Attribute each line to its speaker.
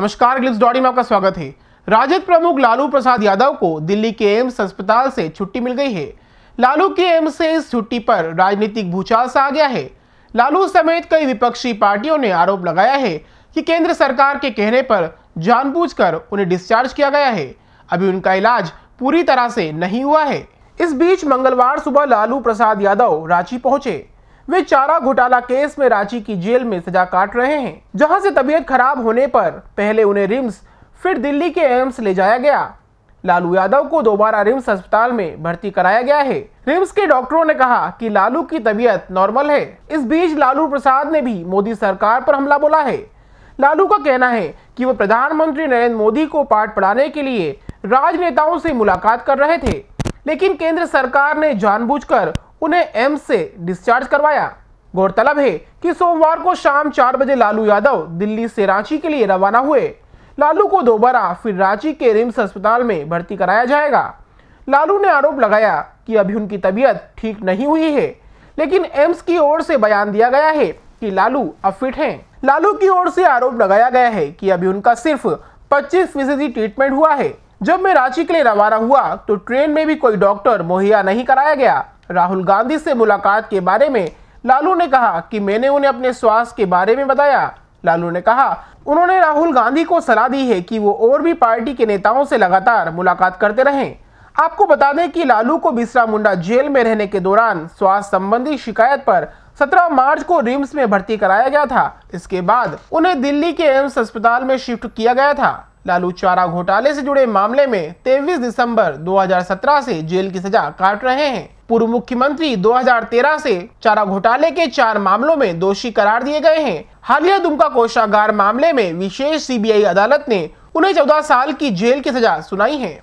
Speaker 1: नमस्कार ग्लिप्स डॉडी में आपका स्वागत है राजद प्रमुख लालू प्रसाद यादव को दिल्ली के एम्स अस्पताल से छुट्टी मिल गई है लालू के एम्स से इस छुट्टी पर राजनीतिक भूचाल सा आ गया है लालू समेत कई विपक्षी पार्टियों ने आरोप लगाया है कि केंद्र सरकार के कहने पर जानबूझकर उन्हें डिस्चार्ज किया गया है अभी उनका इलाज पूरी तरह से नहीं हुआ है इस बीच मंगलवार सुबह लालू प्रसाद यादव रांची पहुंचे वे चारा घोटाला केस में रांची की जेल में सजा काट रहे हैं जहां से तबीयत खराब होने पर पहले उन्हें रिम्स फिर दिल्ली के एम्स ले जाया गया लालू यादव को दोबारा रिम्स अस्पताल में भर्ती कराया गया है रिम्स के डॉक्टरों ने कहा कि लालू की तबीयत नॉर्मल है इस बीच लालू प्रसाद ने भी मोदी सरकार पर हमला बोला है लालू का कहना है कि वो प्रधानमंत्री नरेंद्र मोदी को पाठ पढ़ाने के लिए राजनेताओं से मुलाकात कर रहे थे लेकिन केंद्र सरकार ने जानबूझकर उन्हें एम्स से डिस्चार्ज करवाया गौरतलब है कि सोमवार को शाम चार बजे लालू यादव दिल्ली से रांची के लिए रवाना हुए लालू को दोबारा फिर रांची के रिम्स अस्पताल में भर्ती कराया जाएगा लालू ने आरोप लगाया कि अभी उनकी तबीयत ठीक नहीं हुई है लेकिन एम्स की ओर से बयान दिया गया है कि लालू अब फिट हैं लालू की ओर से आरोप लगाया गया है कि अभी उनका सिर्फ 25 फीसदी ट्रीटमेंट हुआ है जब मैं रांची के लिए रवाना हुआ तो ट्रेन में भी कोई डॉक्टर मुहैया नहीं कराया गया राहुल गांधी से मुलाकात के बारे में लालू ने कहा कि मैंने उन्हें अपने स्वास्थ्य के बारे में बताया लालू ने कहा उन्होंने राहुल गांधी को सलाह दी है कि वो और भी पार्टी के नेताओं से लगातार मुलाकात करते रहें आपको बता दें कि लालू को बिस्रा मुंडा जेल में रहने के दौरान स्वास्थ्य संबंधी शिकायत पर 17 मार्च को रिम्स में भर्ती कराया गया था इसके बाद उन्हें दिल्ली के एम्स अस्पताल में शिफ्ट किया गया था लालू चारा घोटाले से जुड़े मामले में 23 दिसंबर 2017 से जेल की सजा काट रहे हैं पूर्व मुख्यमंत्री 2013 से चारा घोटाले के चार मामलों में दोषी करार दिए गए हैं हालिया दुमका कोषागार मामले में विशेष सीबीआई अदालत ने उन्हें 14 साल की जेल की सजा सुनाई है